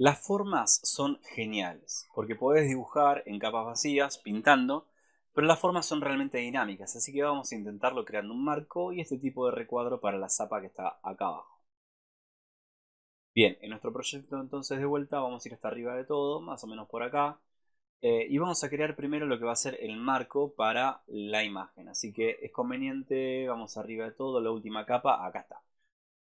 Las formas son geniales, porque podés dibujar en capas vacías, pintando, pero las formas son realmente dinámicas, así que vamos a intentarlo creando un marco y este tipo de recuadro para la zapa que está acá abajo. Bien, en nuestro proyecto entonces de vuelta vamos a ir hasta arriba de todo, más o menos por acá, eh, y vamos a crear primero lo que va a ser el marco para la imagen, así que es conveniente, vamos arriba de todo, la última capa, acá está.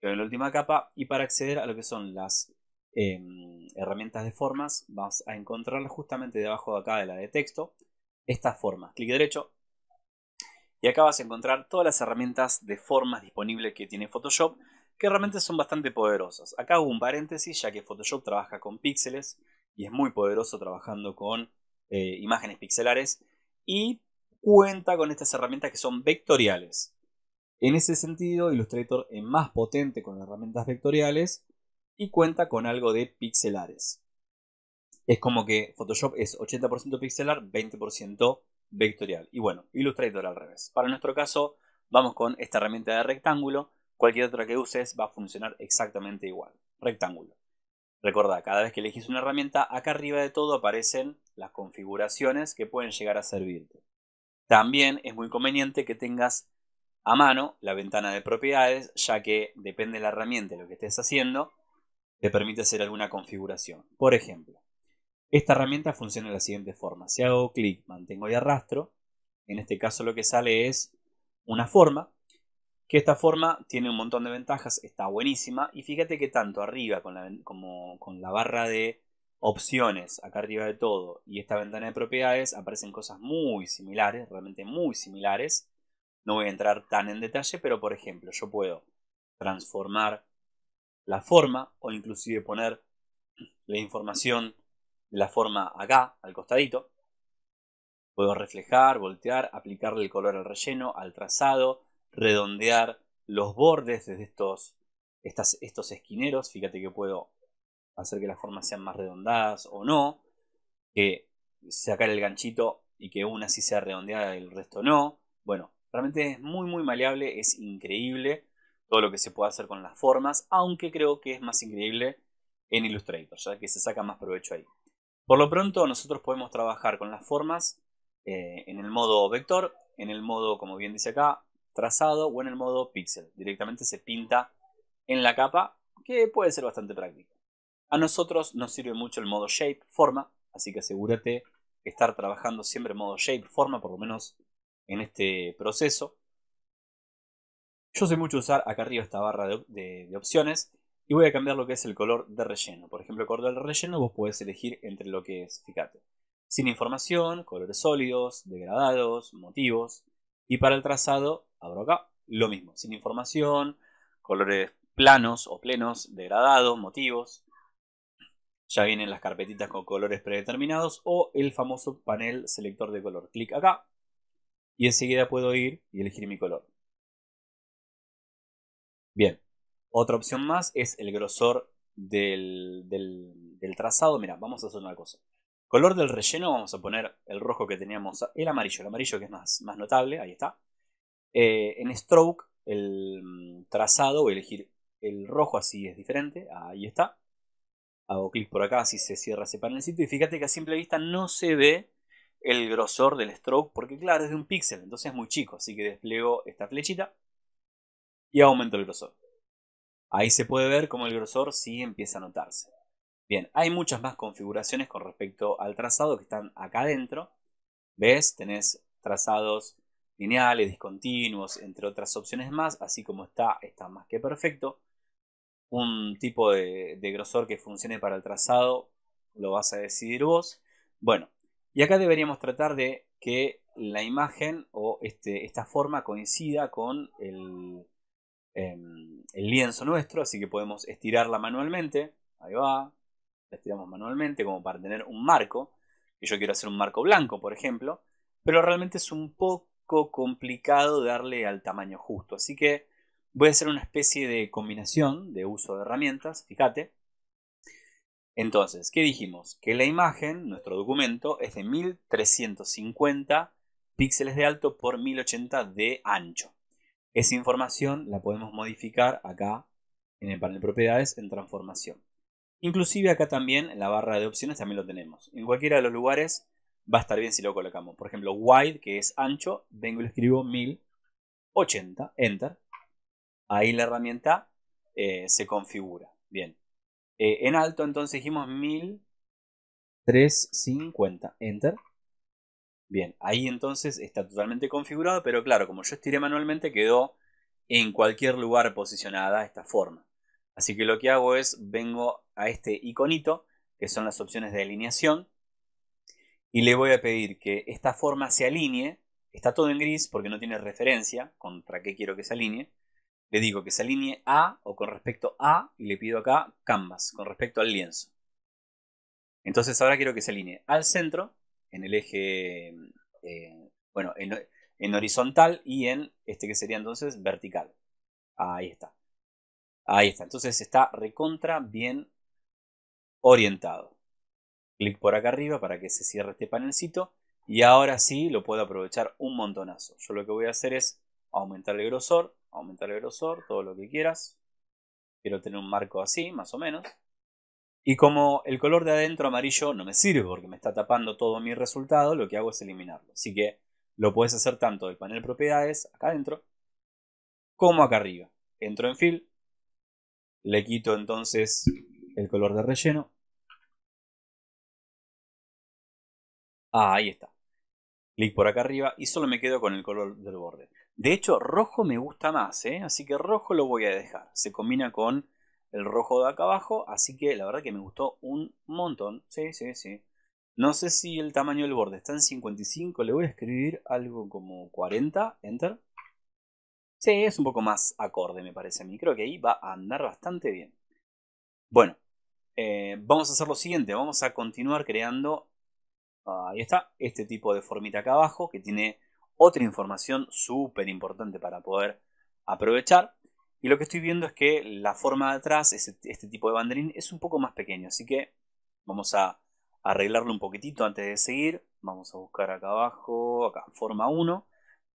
En la última capa y para acceder a lo que son las Em, herramientas de formas, vas a encontrar justamente debajo de acá de la de texto, estas formas. Clic derecho. Y acá vas a encontrar todas las herramientas de formas disponibles que tiene Photoshop, que realmente son bastante poderosas. Acá hago un paréntesis, ya que Photoshop trabaja con píxeles y es muy poderoso trabajando con eh, imágenes pixelares y cuenta con estas herramientas que son vectoriales. En ese sentido, Illustrator es más potente con herramientas vectoriales y cuenta con algo de pixelares. Es como que Photoshop es 80% pixelar, 20% vectorial. Y bueno, Illustrator al revés. Para nuestro caso, vamos con esta herramienta de rectángulo. Cualquier otra que uses va a funcionar exactamente igual. Rectángulo. Recordá, cada vez que elegís una herramienta, acá arriba de todo aparecen las configuraciones que pueden llegar a servirte. También es muy conveniente que tengas a mano la ventana de propiedades, ya que depende de la herramienta lo que estés haciendo, te permite hacer alguna configuración. Por ejemplo, esta herramienta funciona de la siguiente forma. Si hago clic, mantengo y arrastro, en este caso lo que sale es una forma, que esta forma tiene un montón de ventajas, está buenísima, y fíjate que tanto arriba como con la barra de opciones, acá arriba de todo, y esta ventana de propiedades, aparecen cosas muy similares, realmente muy similares. No voy a entrar tan en detalle, pero por ejemplo, yo puedo transformar la forma o inclusive poner la información de la forma acá, al costadito. Puedo reflejar, voltear, aplicarle el color al relleno, al trazado, redondear los bordes desde estos, estos esquineros. Fíjate que puedo hacer que las formas sean más redondadas o no. Que sacar el ganchito y que una sí sea redondeada y el resto no. Bueno, realmente es muy muy maleable, es increíble todo lo que se puede hacer con las formas, aunque creo que es más increíble en Illustrator, ya que se saca más provecho ahí. Por lo pronto nosotros podemos trabajar con las formas eh, en el modo vector, en el modo, como bien dice acá, trazado o en el modo pixel. Directamente se pinta en la capa, que puede ser bastante práctico. A nosotros nos sirve mucho el modo shape, forma, así que asegúrate de estar trabajando siempre en modo shape, forma, por lo menos en este proceso. Yo sé mucho usar acá arriba esta barra de, opciones y voy a cambiar lo que es el color de relleno. Por ejemplo, el color de relleno vos podés elegir entre lo que es, fíjate, sin información, colores sólidos, degradados, motivos. Y para el trazado, abro acá, lo mismo, sin información, colores planos o plenos, degradados, motivos. Ya vienen las carpetitas con colores predeterminados o el famoso panel selector de color. Clic acá y enseguida puedo ir y elegir mi color. Bien, otra opción más es el grosor del, trazado. Mira, vamos a hacer una cosa. Color del relleno, vamos a poner el rojo que teníamos, el amarillo, el amarillo que es más, notable, ahí está. Eh, en stroke, el mm, trazado, voy a elegir el rojo, así es diferente, ahí está. Hago clic por acá, así se cierra ese panelcito y fíjate que a simple vista no se ve el grosor del stroke porque claro, es de un píxel, entonces es muy chico, así que desplego esta flechita y aumento el grosor. Ahí se puede ver cómo el grosor sí empieza a notarse. Bien, hay muchas más configuraciones con respecto al trazado que están acá adentro. ¿Ves? Tenés trazados lineales, discontinuos, entre otras opciones más. Así como está, está más que perfecto. Un tipo de, grosor que funcione para el trazado lo vas a decidir vos. Bueno, y acá deberíamos tratar de que la imagen o este, esta forma coincida con el, Em, el lienzo nuestro, así que podemos estirarla manualmente. Ahí va, la estiramos manualmente como para tener un marco. Y yo quiero hacer un marco blanco, por ejemplo, pero realmente es un poco complicado darle al tamaño justo. Así que voy a hacer una especie de combinación de uso de herramientas, fíjate. Entonces, ¿qué dijimos? Que la imagen, nuestro documento, es de 1350 píxeles de alto por 1080 de ancho. Esa información la podemos modificar acá en el panel propiedades en transformación. Inclusive acá también en la barra de opciones también lo tenemos. En cualquiera de los lugares va a estar bien si lo colocamos. Por ejemplo, wide, que es ancho, vengo y lo escribo 1080, enter. Ahí la herramienta eh, se configura. Bien. Eh, en alto entonces dijimos 1350, enter. Bien, ahí entonces está totalmente configurado, pero claro, como yo estiré manualmente, quedó en cualquier lugar posicionada esta forma. Así que lo que hago es, vengo a este iconito, que son las opciones de alineación, y le voy a pedir que esta forma se alinee, está todo en gris porque no tiene referencia contra qué quiero que se alinee, le digo que se alinee a o con respecto a, y le pido acá canvas, con respecto al lienzo. Entonces ahora quiero que se alinee al centro, en el eje, eh, bueno, en, en, horizontal y en este que sería entonces vertical. Ahí está. Ahí está. Entonces está recontra bien orientado. Clic por acá arriba para que se cierre este panelcito. Y ahora sí lo puedo aprovechar un montonazo. Yo lo que voy a hacer es aumentar el grosor, aumentar el grosor, todo lo que quieras. Quiero tener un marco así, más o menos. Y como el color de adentro amarillo no me sirve porque me está tapando todo mi resultado, lo que hago es eliminarlo. Así que lo puedes hacer tanto del panel propiedades, acá adentro, como acá arriba. Entro en fill, le quito entonces el color de relleno. Ah, ahí está. Clic por acá arriba y solo me quedo con el color del borde. De hecho, rojo me gusta más, ¿eh? así que rojo lo voy a dejar. Se combina con el rojo de acá abajo, así que la verdad que me gustó un montón. Sí, sí, sí. No sé si el tamaño del borde está en 55, le voy a escribir algo como 40, enter. Sí, es un poco más acorde me parece a mí, creo que ahí va a andar bastante bien. Bueno, eh, vamos a hacer lo siguiente, vamos a continuar creando, ah, ahí está, este tipo de formita acá abajo que tiene otra información súper importante para poder aprovechar. Y lo que estoy viendo es que la forma de atrás, este, este tipo de banderín, es un poco más pequeño. Así que vamos a arreglarlo un poquitito antes de seguir. Vamos a buscar acá abajo, acá, forma 1.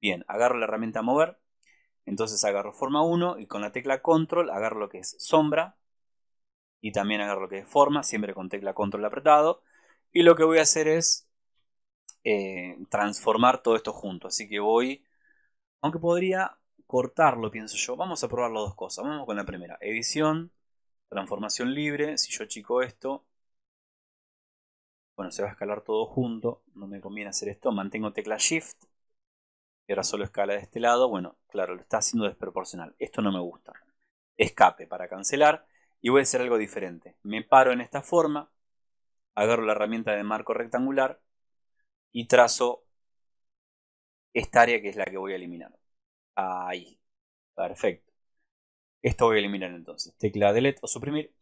Bien, agarro la herramienta mover. Entonces agarro forma 1 y con la tecla control agarro lo que es sombra. Y también agarro lo que es forma, siempre con tecla control apretado. Y lo que voy a hacer es eh, transformar todo esto junto. Así que voy, aunque podría cortarlo, pienso yo. Vamos a probar las dos cosas. Vamos con la primera. Edición, transformación libre. Si yo chico esto, bueno, se va a escalar todo junto. No me conviene hacer esto. Mantengo tecla Shift. Y ahora solo escala de este lado. Bueno, claro, lo está haciendo desproporcional. Esto no me gusta. Escape para cancelar. Y voy a hacer algo diferente. Me paro en esta forma. Agarro la herramienta de marco rectangular. Y trazo esta área que es la que voy a eliminar. Ahí. Perfecto. Esto voy a eliminar entonces. Tecla delete o suprimir.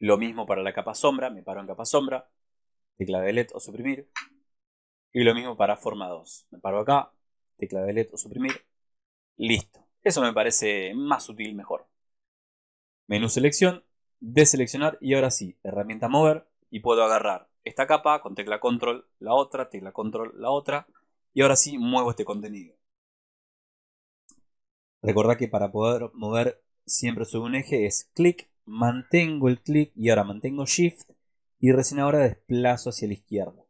Lo mismo para la capa sombra. Me paro en capa sombra. Tecla delete o suprimir. Y lo mismo para forma 2. Me paro acá. Tecla delete o suprimir. Listo. Eso me parece más útil, mejor. Menú selección. Deseleccionar y ahora sí, herramienta mover y puedo agarrar esta capa con tecla control, la otra, tecla control, la otra y ahora sí muevo este contenido. Recordad que para poder mover siempre sobre un eje es clic, mantengo el clic y ahora mantengo shift y recién ahora desplazo hacia la izquierda.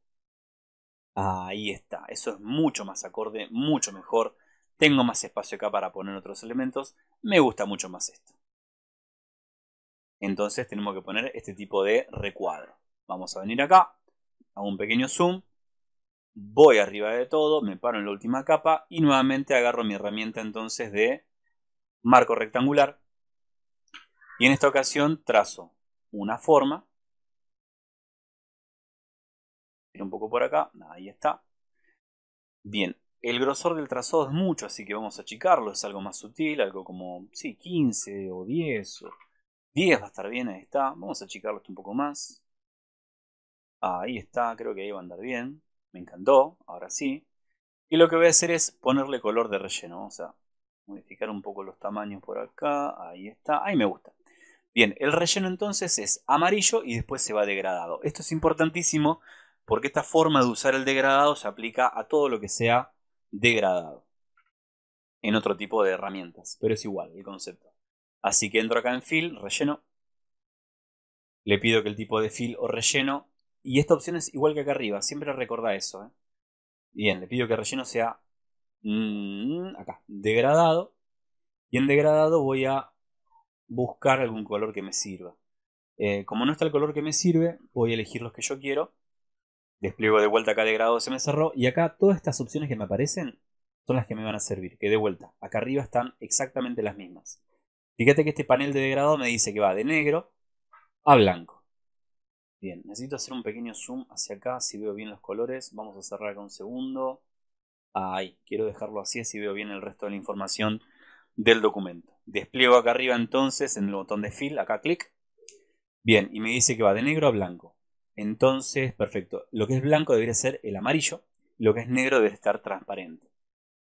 Ahí está, eso es mucho más acorde, mucho mejor. Tengo más espacio acá para poner otros elementos. Me gusta mucho más esto. Entonces tenemos que poner este tipo de recuadro. Vamos a venir acá, hago un pequeño zoom voy arriba de todo, me paro en la última capa y nuevamente agarro mi herramienta entonces de marco rectangular. Y en esta ocasión trazo una forma. Un poco por acá, ahí está. Bien, el grosor del trazado es mucho, así que vamos a achicarlo. Es algo más sutil, algo como, sí, 15 o 10. 10 va a estar bien, ahí está. Vamos a achicarlo un poco más. Ahí está, creo que ahí va a andar bien. Me encantó, ahora sí. Y lo que voy a hacer es ponerle color de relleno. O sea, modificar un poco los tamaños por acá. Ahí está, ahí me gusta. Bien, el relleno entonces es amarillo y después se va degradado. Esto es importantísimo porque esta forma de usar el degradado se aplica a todo lo que sea degradado. En otro tipo de herramientas, pero es igual el concepto. Así que entro acá en Fill, relleno. Le pido que el tipo de Fill o relleno y esta opción es igual que acá arriba, siempre recordá eso. ¿eh? Bien, le pido que relleno sea mm, acá, degradado. Y en degradado voy a buscar algún color que me sirva. Eh, como no está el color que me sirve, voy a elegir los que yo quiero. Despliego de vuelta acá degradado, se me cerró. Y acá todas estas opciones que me aparecen son las que me van a servir. Que de vuelta, acá arriba están exactamente las mismas. Fíjate que este panel de degradado me dice que va de negro a blanco. Bien, necesito hacer un pequeño zoom hacia acá, si veo bien los colores. Vamos a cerrar acá un segundo. Ahí, quiero dejarlo así, así veo bien el resto de la información del documento. Despliego acá arriba entonces en el botón de Fill, acá clic. Bien, y me dice que va de negro a blanco. Entonces, perfecto. Lo que es blanco debería ser el amarillo, lo que es negro debe estar transparente.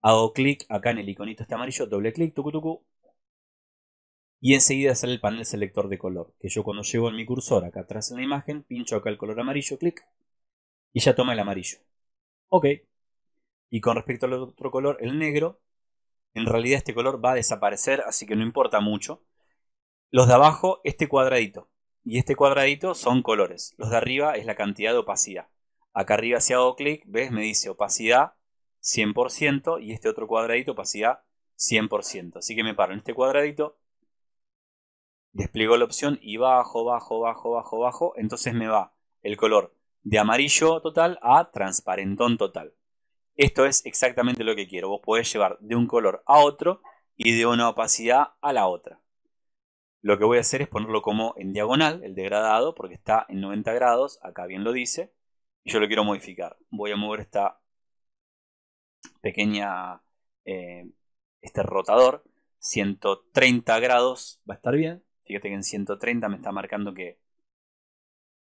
Hago clic acá en el iconito este amarillo, doble clic, tucu tucu, y enseguida sale el panel selector de color, que yo cuando llevo en mi cursor acá atrás en la imagen, pincho acá el color amarillo, clic, y ya toma el amarillo. Ok. Y con respecto al otro color, el negro, en realidad este color va a desaparecer, así que no importa mucho. Los de abajo, este cuadradito. Y este cuadradito son colores. Los de arriba es la cantidad de opacidad. Acá arriba si hago clic, ves, me dice opacidad 100% y este otro cuadradito opacidad 100%. Así que me paro en este cuadradito, Desplegó la opción y bajo, bajo, bajo, bajo, bajo. Entonces me va el color de amarillo total a transparentón total. Esto es exactamente lo que quiero. Vos podés llevar de un color a otro y de una opacidad a la otra. Lo que voy a hacer es ponerlo como en diagonal, el degradado, porque está en 90 grados, acá bien lo dice, y yo lo quiero modificar. Voy a mover esta pequeña, eh, este rotador, 130 grados va a estar bien, Fíjate que en 130 me está marcando que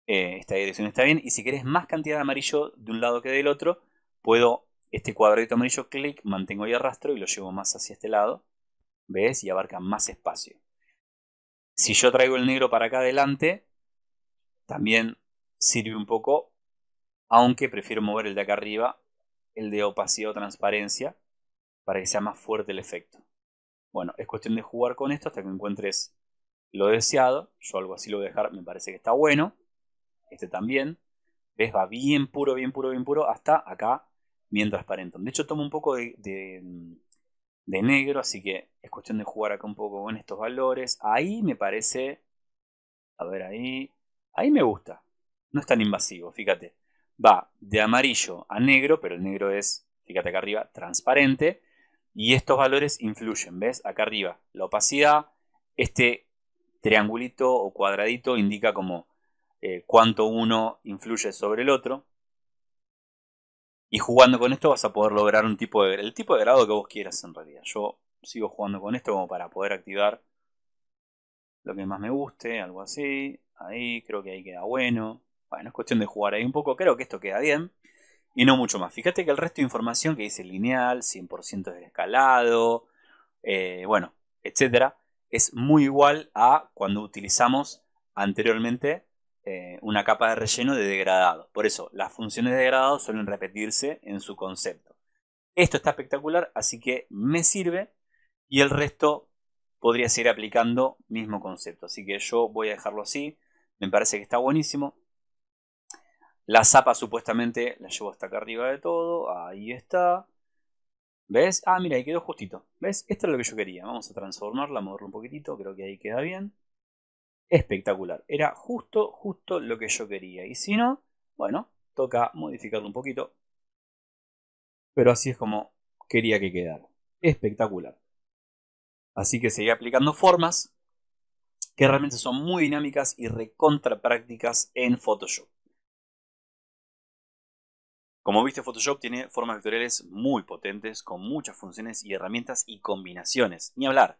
eh, esta dirección está bien. Y si querés más cantidad de amarillo de un lado que del otro, puedo este cuadradito amarillo, clic, mantengo y arrastro y lo llevo más hacia este lado. ¿Ves? Y abarca más espacio. Si yo traigo el negro para acá adelante, también sirve un poco, aunque prefiero mover el de acá arriba, el de opacidad o transparencia, para que sea más fuerte el efecto. Bueno, es cuestión de jugar con esto hasta que encuentres lo deseado. Yo algo así lo voy a dejar, me parece que está bueno. Este también. ¿Ves? Va bien puro, bien puro, bien puro, hasta acá, bien transparente. De hecho, tomo un poco de, de, de negro, así que es cuestión de jugar acá un poco con estos valores. Ahí me parece... A ver, ahí... Ahí me gusta. No es tan invasivo, fíjate. Va de amarillo a negro, pero el negro es, fíjate acá arriba, transparente. Y estos valores influyen, ¿ves? Acá arriba, la opacidad, este triangulito o cuadradito indica como eh, cuánto uno influye sobre el otro. Y jugando con esto vas a poder lograr un tipo de, el tipo de grado que vos quieras en realidad. Yo sigo jugando con esto como para poder activar lo que más me guste, algo así. Ahí creo que ahí queda bueno. Bueno, es cuestión de jugar ahí un poco. Creo que esto queda bien. Y no mucho más. Fíjate que el resto de información que dice lineal, 100% del escalado, bueno, etcétera es muy igual a cuando utilizamos anteriormente eh, una capa de relleno de degradado. Por eso, las funciones de degradado suelen repetirse en su concepto. Esto está espectacular, así que me sirve y el resto podría seguir aplicando mismo concepto. Así que yo voy a dejarlo así, me parece que está buenísimo. La zapa supuestamente la llevo hasta acá arriba de todo, ahí está. ¿Ves? Ah, mira, ahí quedó justito. ¿Ves? Esto es lo que yo quería. Vamos a transformarla, moverla un poquitito. Creo que ahí queda bien. Espectacular. Era justo, justo lo que yo quería. Y si no, bueno, toca modificarlo un poquito. Pero así es como quería que quedara. Espectacular. Así que seguí aplicando formas que realmente son muy dinámicas y recontra prácticas en Photoshop. Como viste, Photoshop tiene formas vectoriales muy potentes, con muchas funciones y herramientas y combinaciones, ni hablar.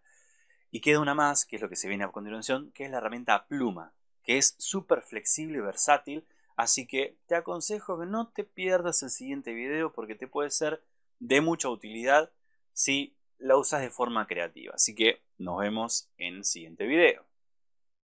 Y queda una más, que es lo que se viene a continuación, que es la herramienta Pluma, que es súper flexible y versátil, así que te aconsejo que no te pierdas el siguiente video porque te puede ser de mucha utilidad si la usas de forma creativa. Así que nos vemos en el siguiente video.